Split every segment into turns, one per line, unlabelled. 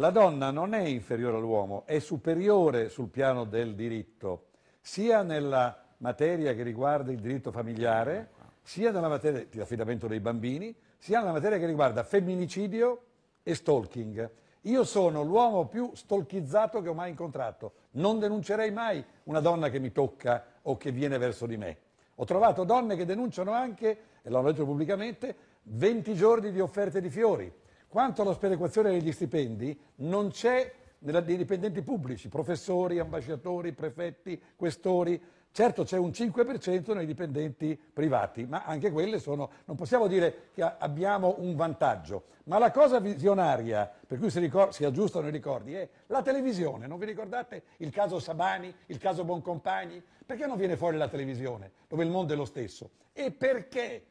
La donna non è inferiore all'uomo, è superiore sul piano del diritto, sia nella materia che riguarda il diritto familiare, sia nella materia di affidamento dei bambini, sia nella materia che riguarda femminicidio e stalking. Io sono l'uomo più stalkizzato che ho mai incontrato. Non denuncerei mai una donna che mi tocca o che viene verso di me. Ho trovato donne che denunciano anche, e l'hanno detto pubblicamente, 20 giorni di offerte di fiori. Quanto alla sperequazione degli stipendi, non c'è nei dipendenti pubblici, professori, ambasciatori, prefetti, questori. Certo c'è un 5% nei dipendenti privati, ma anche quelle sono, non possiamo dire che abbiamo un vantaggio. Ma la cosa visionaria, per cui si, ricorda, si aggiustano i ricordi, è la televisione. Non vi ricordate il caso Sabani, il caso Boncompagni? Perché non viene fuori la televisione, dove il mondo è lo stesso? E perché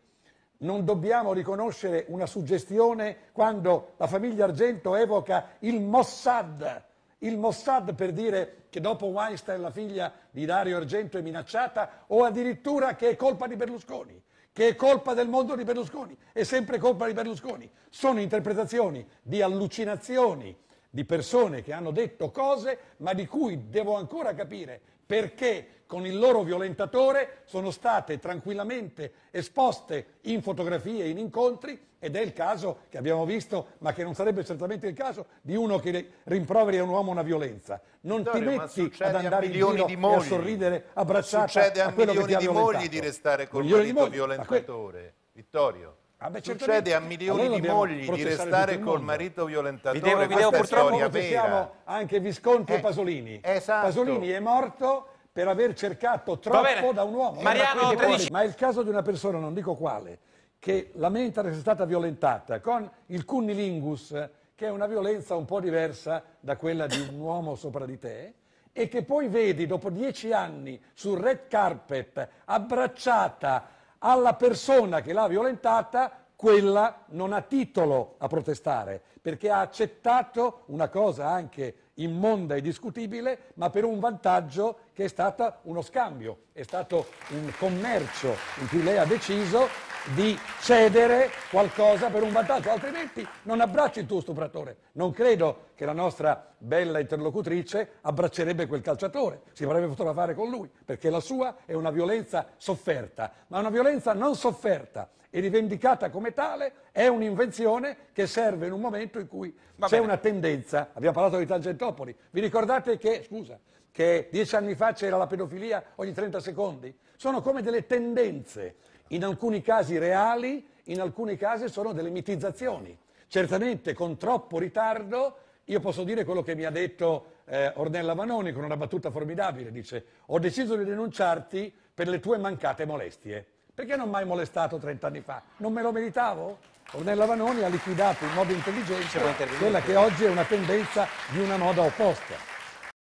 non dobbiamo riconoscere una suggestione quando la famiglia Argento evoca il Mossad. Il Mossad per dire che dopo Weinstein la figlia di Dario Argento è minacciata o addirittura che è colpa di Berlusconi, che è colpa del mondo di Berlusconi, è sempre colpa di Berlusconi. Sono interpretazioni di allucinazioni di persone che hanno detto cose ma di cui devo ancora capire perché con il loro violentatore sono state tranquillamente esposte in fotografie, in incontri ed è il caso che abbiamo visto, ma che non sarebbe certamente il caso, di uno che rimproveri a un uomo una violenza. Non Vittorio, ti metti ad andare in giro di mogli. e a sorridere abbracciata succede a, a quello che ti ha violentato. Succede a milioni di mogli di restare col milioni marito violentatore. Que... Vittorio. Ah beh, Succede a milioni di mogli di restare col marito violentatore. Vi devo, vi devo purtroppo processiamo anche Visconti eh, e Pasolini. Esatto. Pasolini è morto per aver cercato troppo da un uomo. Mariano, eh, ma è il caso di una persona, non dico quale, che lamenta di essere stata violentata con il cunnilingus, che è una violenza un po' diversa da quella di un uomo sopra di te, e che poi vedi dopo dieci anni sul red carpet abbracciata alla persona che l'ha violentata quella non ha titolo a protestare, perché ha accettato una cosa anche immonda e discutibile, ma per un vantaggio che è stato uno scambio, è stato un commercio in cui lei ha deciso di cedere qualcosa per un vantaggio, altrimenti non abbracci il tuo stupratore. Non credo che la nostra bella interlocutrice abbraccerebbe quel calciatore, si avrebbe potuto fare con lui, perché la sua è una violenza sofferta, ma una violenza non sofferta e rivendicata come tale è un'invenzione che serve in un momento in cui c'è una tendenza, abbiamo parlato di Tangentopoli, vi ricordate che, scusa, che dieci anni fa c'era la pedofilia ogni 30 secondi? Sono come delle tendenze in alcuni casi reali, in alcuni casi sono delle mitizzazioni. Certamente con troppo ritardo io posso dire quello che mi ha detto eh, Ornella Vanoni con una battuta formidabile, dice ho deciso di denunciarti per le tue mancate molestie. Perché non mai molestato 30 anni fa? Non me lo meritavo? Ornella Vanoni ha liquidato in modo intelligente quella che oggi è una tendenza di una moda opposta.